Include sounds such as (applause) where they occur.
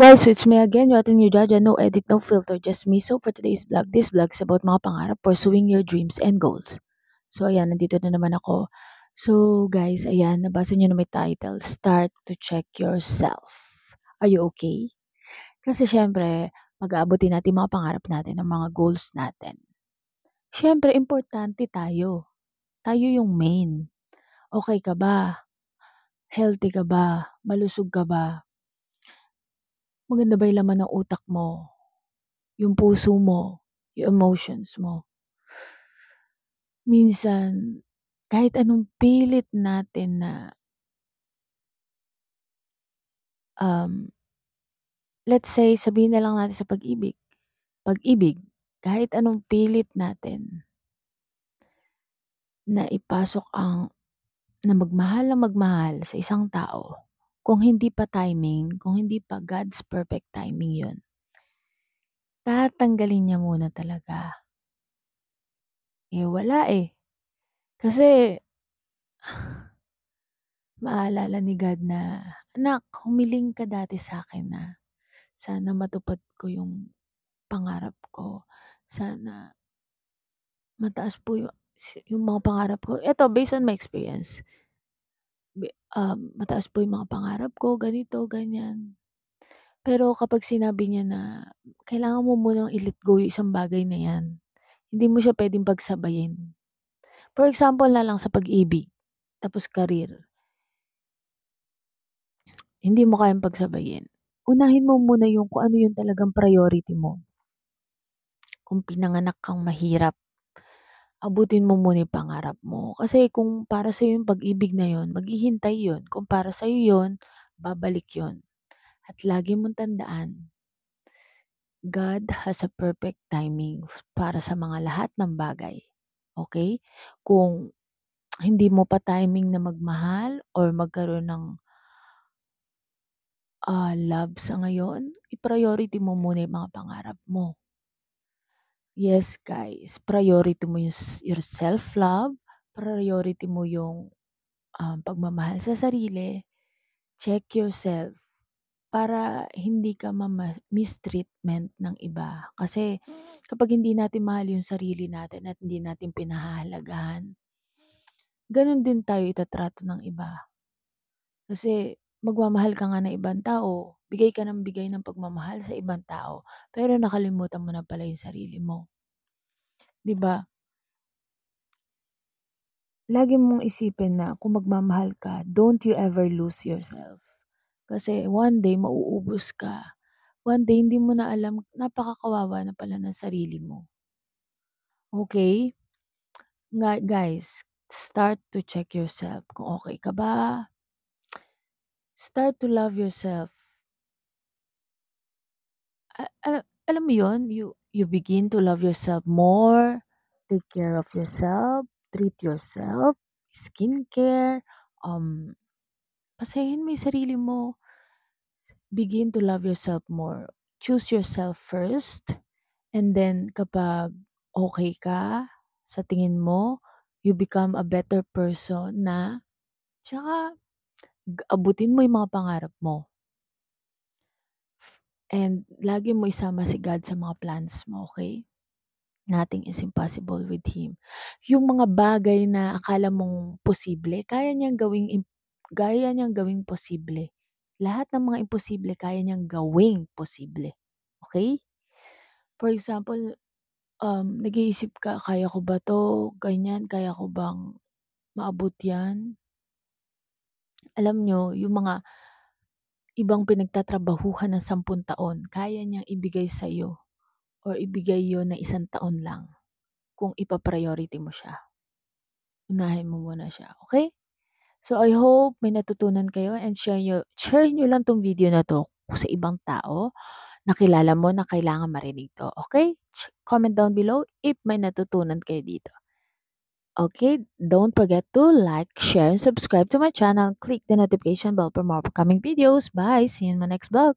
guys, it's me again, your ating Yujaja, no edit, no filter, just me. So for today's vlog, this vlog is about mga pangarap, pursuing your dreams and goals. So ayan, nandito na naman ako. So guys, ayan, nabasa nyo na may title, Start to Check Yourself. Are you okay? Kasi syempre, mag-aabutin natin mga pangarap natin, ang mga goals natin. Syempre, importante tayo. Tayo yung main. Okay ka ba? Healthy ka ba? Malusog ka ba? maganda ba yung laman ng utak mo, yung puso mo, yung emotions mo. Minsan, kahit anong pilit natin na um, let's say, sabihin na lang natin sa pag-ibig. Pag-ibig, kahit anong pilit natin na ipasok ang na magmahal na magmahal sa isang tao, kung hindi pa timing, kung hindi pa God's perfect timing yun, tatanggalin niya muna talaga. Eh, wala eh. Kasi, (sighs) maalala ni God na, Anak, humiling ka dati sa akin na sana matupad ko yung pangarap ko. Sana mataas po yung, yung mga pangarap ko. Ito, based on my experience, um, mataas po yung mga pangarap ko, ganito, ganyan. Pero kapag sinabi niya na, kailangan mo muna i-let go yung isang bagay na yan. Hindi mo siya pwedeng pagsabayin. For example na lang sa pag-ibig, tapos career. Hindi mo kayang pagsabayin. Unahin mo muna yung kung ano yung talagang priority mo. Kung pinanganak kang mahirap, abutin mo muna yung pangarap mo. Kasi kung para sa'yo yung pag-ibig na yon, maghihintay yon. Kung para sa'yo yon, babalik yon. At lagi mong tandaan, God has a perfect timing para sa mga lahat ng bagay. Okay? Kung hindi mo pa timing na magmahal or magkaroon ng uh, love sa ngayon, i-priority mo muna yung mga pangarap mo. Yes, guys. Priority mo yung your self-love, priority mo yung, um, pagmamahal sa sarili. Check yourself para hindi ka mama mistreatment ng iba. Kasi kapag hindi natin mahal yung sarili natin at hindi natin pinahahalagahan, ganun din tayo itatrato ng iba. Kasi magmamahal ka nga ng ibang tao Bigay ka ng bigay ng pagmamahal sa ibang tao, pero nakalimutan mo na pala yung sarili mo. 'Di ba? Lagi mong isipin na kung magmamahal ka, don't you ever lose yourself. Kasi one day mauubos ka. One day hindi mo na alam, napakakawawa na pala ng sarili mo. Okay? Nga, guys, start to check yourself kung okay ka ba. Start to love yourself. A ala ano, alam mo yun, you you begin to love yourself more, take care of yourself, treat yourself, skincare, um, pasahin mo yung sarili mo. Begin to love yourself more. Choose yourself first, and then kapag okay ka, sa tingin mo, you become a better person na tsaka abutin mo yung mga pangarap mo. And lagi mo isama si God sa mga plans mo, okay? Nothing is impossible with Him. Yung mga bagay na akala mong posible, kaya niyang gawing, kaya niyang gawing posible. Lahat ng mga imposible, kaya niyang gawing posible. Okay? For example, um, nag-iisip ka, kaya ko ba to? Ganyan, kaya ko bang maabot yan? Alam nyo, yung mga ibang pinagtatrabahuhan ng sampun taon, kaya niyang ibigay sa iyo or ibigay yon na isang taon lang kung ipapriority mo siya. Unahin mo muna siya, okay? So, I hope may natutunan kayo and share nyo, share nyo lang tong video na to sa ibang tao na kilala mo na kailangan marinig to, okay? Comment down below if may natutunan kayo dito. Okay, don't forget to like, share, and subscribe to my channel. Click the notification bell for more upcoming videos. Bye! See you in my next vlog.